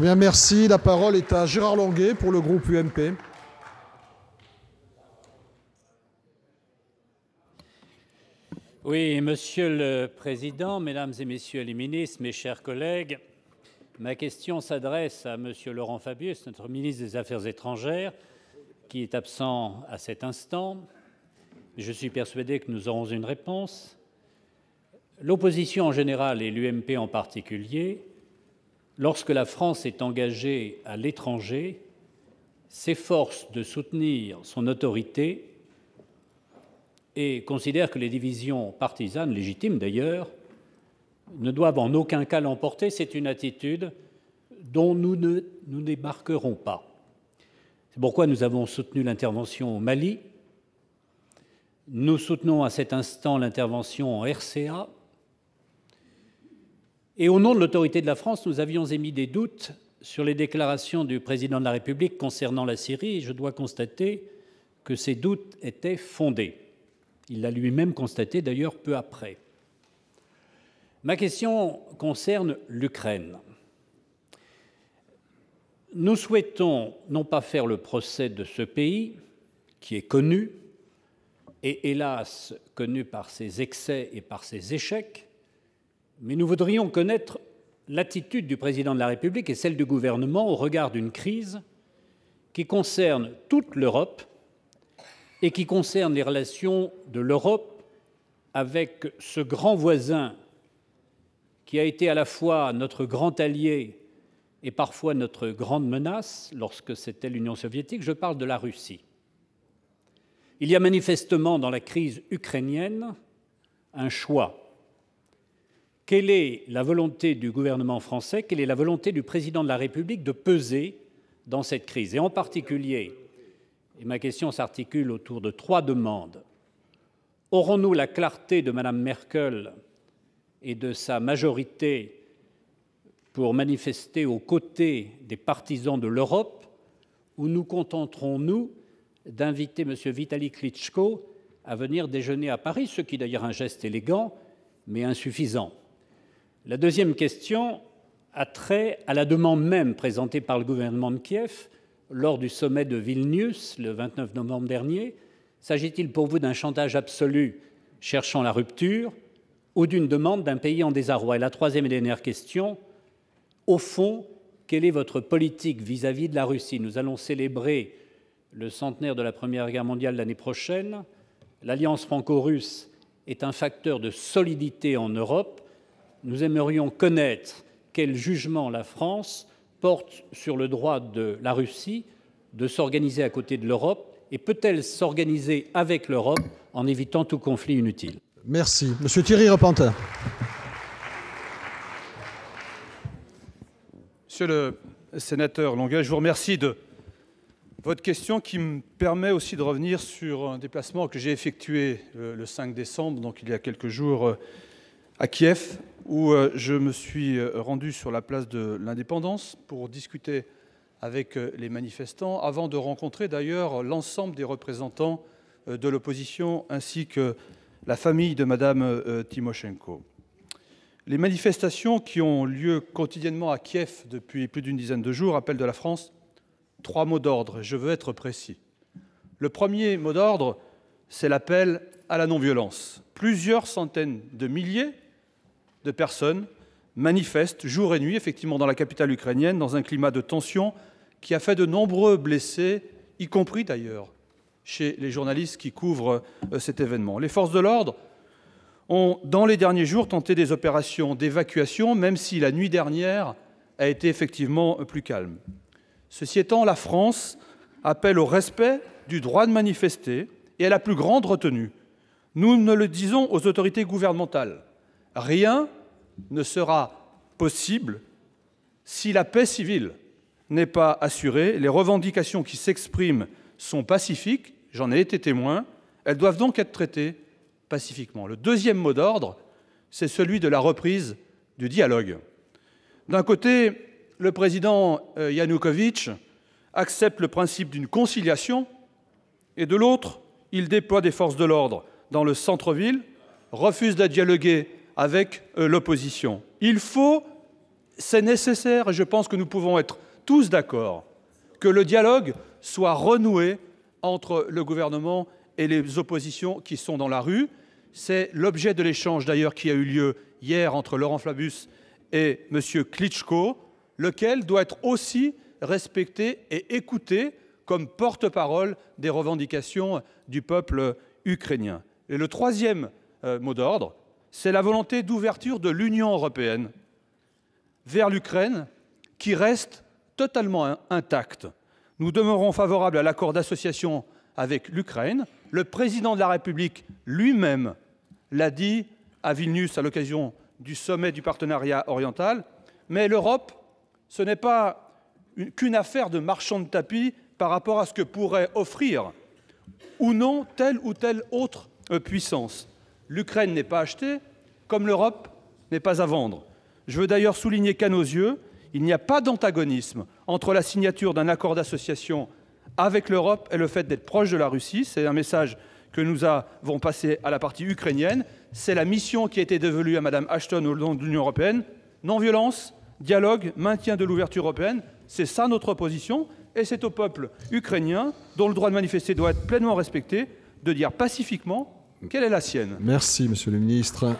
bien, merci. La parole est à Gérard Longuet pour le groupe UMP. Oui, Monsieur le Président, Mesdames et Messieurs les ministres, mes chers collègues, ma question s'adresse à Monsieur Laurent Fabius, notre ministre des Affaires étrangères, qui est absent à cet instant. Je suis persuadé que nous aurons une réponse. L'opposition en général et l'UMP en particulier lorsque la France est engagée à l'étranger, s'efforce de soutenir son autorité et considère que les divisions partisanes, légitimes d'ailleurs, ne doivent en aucun cas l'emporter. C'est une attitude dont nous ne nous débarquerons pas. C'est pourquoi nous avons soutenu l'intervention au Mali. Nous soutenons à cet instant l'intervention en RCA, et au nom de l'autorité de la France, nous avions émis des doutes sur les déclarations du président de la République concernant la Syrie, et je dois constater que ces doutes étaient fondés. Il l'a lui-même constaté d'ailleurs peu après. Ma question concerne l'Ukraine. Nous souhaitons non pas faire le procès de ce pays, qui est connu, et hélas connu par ses excès et par ses échecs, mais nous voudrions connaître l'attitude du président de la République et celle du gouvernement au regard d'une crise qui concerne toute l'Europe et qui concerne les relations de l'Europe avec ce grand voisin qui a été à la fois notre grand allié et parfois notre grande menace lorsque c'était l'Union soviétique, je parle de la Russie. Il y a manifestement dans la crise ukrainienne un choix quelle est la volonté du gouvernement français, quelle est la volonté du président de la République de peser dans cette crise. Et en particulier, et ma question s'articule autour de trois demandes. Aurons-nous la clarté de Mme Merkel et de sa majorité pour manifester aux côtés des partisans de l'Europe ou nous contenterons-nous d'inviter M. Vitaly Klitschko à venir déjeuner à Paris, ce qui est d'ailleurs un geste élégant, mais insuffisant la deuxième question a trait à la demande même présentée par le gouvernement de Kiev lors du sommet de Vilnius le 29 novembre dernier. S'agit-il pour vous d'un chantage absolu cherchant la rupture ou d'une demande d'un pays en désarroi Et la troisième et dernière question, au fond, quelle est votre politique vis-à-vis -vis de la Russie Nous allons célébrer le centenaire de la Première Guerre mondiale l'année prochaine. L'alliance franco-russe est un facteur de solidité en Europe. Nous aimerions connaître quel jugement la France porte sur le droit de la Russie de s'organiser à côté de l'Europe et peut-elle s'organiser avec l'Europe en évitant tout conflit inutile Merci. Monsieur Thierry Repentin. Monsieur le sénateur Longueuil, je vous remercie de votre question qui me permet aussi de revenir sur un déplacement que j'ai effectué euh, le 5 décembre, donc il y a quelques jours, euh, à Kiev, où euh, je me suis euh, rendu sur la place de l'indépendance pour discuter avec euh, les manifestants, avant de rencontrer d'ailleurs l'ensemble des représentants de l'opposition ainsi que la famille de Madame Timoshenko. Les manifestations qui ont lieu quotidiennement à Kiev depuis plus d'une dizaine de jours appellent de la France trois mots d'ordre. Je veux être précis. Le premier mot d'ordre, c'est l'appel à la non-violence. Plusieurs centaines de milliers, de personnes manifestent jour et nuit, effectivement, dans la capitale ukrainienne, dans un climat de tension qui a fait de nombreux blessés, y compris d'ailleurs chez les journalistes qui couvrent euh, cet événement. Les forces de l'ordre ont, dans les derniers jours, tenté des opérations d'évacuation, même si la nuit dernière a été effectivement plus calme. Ceci étant, la France appelle au respect du droit de manifester et à la plus grande retenue. Nous ne le disons aux autorités gouvernementales, Rien ne sera possible si la paix civile n'est pas assurée. Les revendications qui s'expriment sont pacifiques, j'en ai été témoin, elles doivent donc être traitées pacifiquement. Le deuxième mot d'ordre, c'est celui de la reprise du dialogue. D'un côté, le président euh, Yanukovych accepte le principe d'une conciliation, et de l'autre, il déploie des forces de l'ordre dans le centre-ville, refuse de dialoguer avec euh, l'opposition. Il faut, c'est nécessaire, et je pense que nous pouvons être tous d'accord, que le dialogue soit renoué entre le gouvernement et les oppositions qui sont dans la rue. C'est l'objet de l'échange d'ailleurs qui a eu lieu hier entre Laurent Flabus et M. Klitschko, lequel doit être aussi respecté et écouté comme porte-parole des revendications du peuple ukrainien. Et le troisième euh, mot d'ordre, c'est la volonté d'ouverture de l'Union européenne vers l'Ukraine qui reste totalement intacte. Nous demeurons favorables à l'accord d'association avec l'Ukraine. Le président de la République lui-même l'a dit à Vilnius à l'occasion du sommet du partenariat oriental. Mais l'Europe, ce n'est pas qu'une affaire de marchand de tapis par rapport à ce que pourrait offrir ou non telle ou telle autre euh, puissance l'Ukraine n'est pas achetée, comme l'Europe n'est pas à vendre. Je veux d'ailleurs souligner qu'à nos yeux, il n'y a pas d'antagonisme entre la signature d'un accord d'association avec l'Europe et le fait d'être proche de la Russie. C'est un message que nous avons passé à la partie ukrainienne. C'est la mission qui a été dévolue à Mme Ashton au nom de l'Union européenne. Non-violence, dialogue, maintien de l'ouverture européenne, c'est ça notre position. Et c'est au peuple ukrainien, dont le droit de manifester doit être pleinement respecté, de dire pacifiquement quelle est la sienne Merci, Monsieur le Ministre.